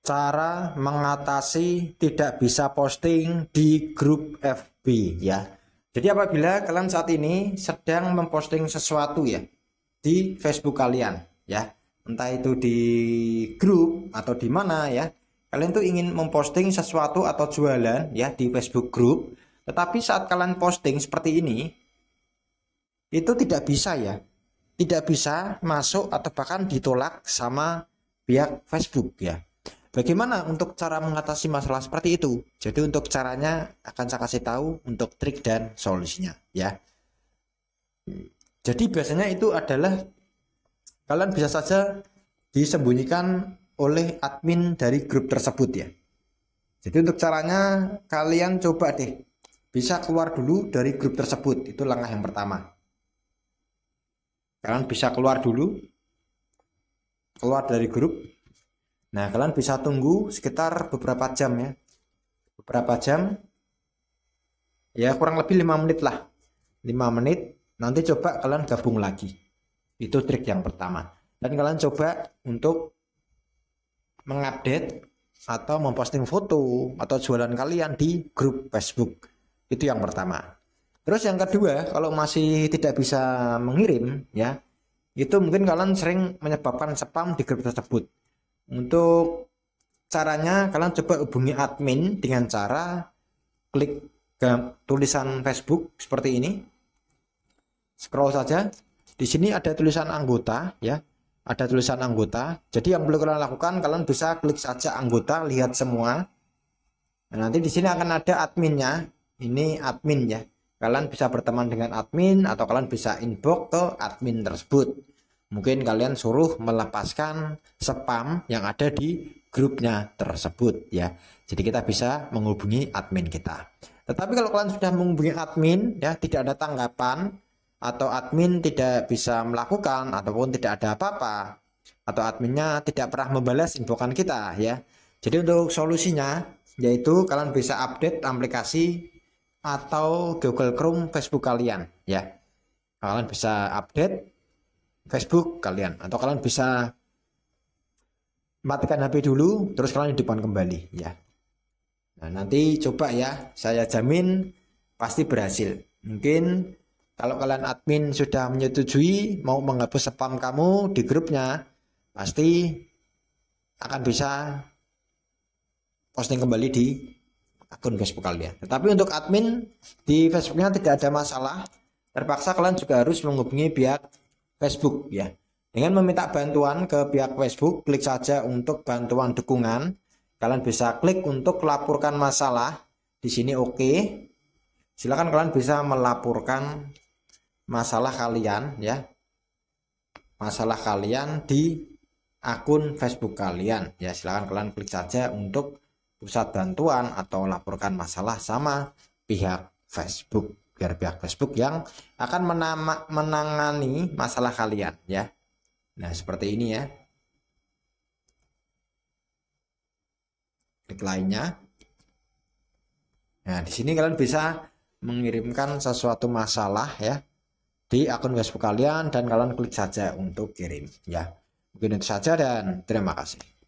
cara mengatasi tidak bisa posting di grup FB ya. Jadi apabila kalian saat ini sedang memposting sesuatu ya di Facebook kalian ya, entah itu di grup atau di mana ya, kalian tuh ingin memposting sesuatu atau jualan ya di Facebook grup, tetapi saat kalian posting seperti ini itu tidak bisa ya, tidak bisa masuk atau bahkan ditolak sama pihak Facebook ya Bagaimana untuk cara mengatasi masalah seperti itu? Jadi untuk caranya akan saya kasih tahu untuk trik dan solusinya ya. Jadi biasanya itu adalah kalian bisa saja disembunyikan oleh admin dari grup tersebut ya. Jadi untuk caranya kalian coba deh bisa keluar dulu dari grup tersebut. Itu langkah yang pertama. Kalian bisa keluar dulu keluar dari grup Nah, kalian bisa tunggu sekitar beberapa jam ya. Beberapa jam ya kurang lebih 5 menit lah. 5 menit nanti coba kalian gabung lagi. Itu trik yang pertama. Dan kalian coba untuk mengupdate atau memposting foto atau jualan kalian di grup Facebook. Itu yang pertama. Terus yang kedua, kalau masih tidak bisa mengirim ya, itu mungkin kalian sering menyebabkan spam di grup tersebut. Untuk caranya kalian coba hubungi admin dengan cara klik ke tulisan Facebook seperti ini. Scroll saja. Di sini ada tulisan anggota ya. Ada tulisan anggota. Jadi yang perlu kalian lakukan kalian bisa klik saja anggota, lihat semua. Nah, nanti di sini akan ada adminnya. Ini admin ya. Kalian bisa berteman dengan admin atau kalian bisa inbox ke admin tersebut mungkin kalian suruh melepaskan spam yang ada di grupnya tersebut ya. Jadi kita bisa menghubungi admin kita. Tetapi kalau kalian sudah menghubungi admin ya tidak ada tanggapan atau admin tidak bisa melakukan ataupun tidak ada apa-apa atau adminnya tidak pernah membalas infokan kita ya. Jadi untuk solusinya yaitu kalian bisa update aplikasi atau Google Chrome Facebook kalian ya. Kalian bisa update Facebook kalian atau kalian bisa matikan HP dulu terus kalian hidupkan kembali ya. Nah, nanti coba ya, saya jamin pasti berhasil. Mungkin kalau kalian admin sudah menyetujui mau menghapus spam kamu di grupnya, pasti akan bisa posting kembali di akun Facebook kalian. Tetapi untuk admin di Facebooknya tidak ada masalah, terpaksa kalian juga harus menghubungi pihak Facebook ya. Dengan meminta bantuan ke pihak Facebook, klik saja untuk bantuan dukungan. Kalian bisa klik untuk laporkan masalah. Di sini oke. Okay. Silakan kalian bisa melaporkan masalah kalian ya. Masalah kalian di akun Facebook kalian ya. Silakan kalian klik saja untuk pusat bantuan atau laporkan masalah sama pihak Facebook biar pihak Facebook yang akan menama, menangani masalah kalian ya. Nah, seperti ini ya. Klik lainnya. Nah, di sini kalian bisa mengirimkan sesuatu masalah ya di akun Facebook kalian dan kalian klik saja untuk kirim ya. Mungkin saja dan terima kasih.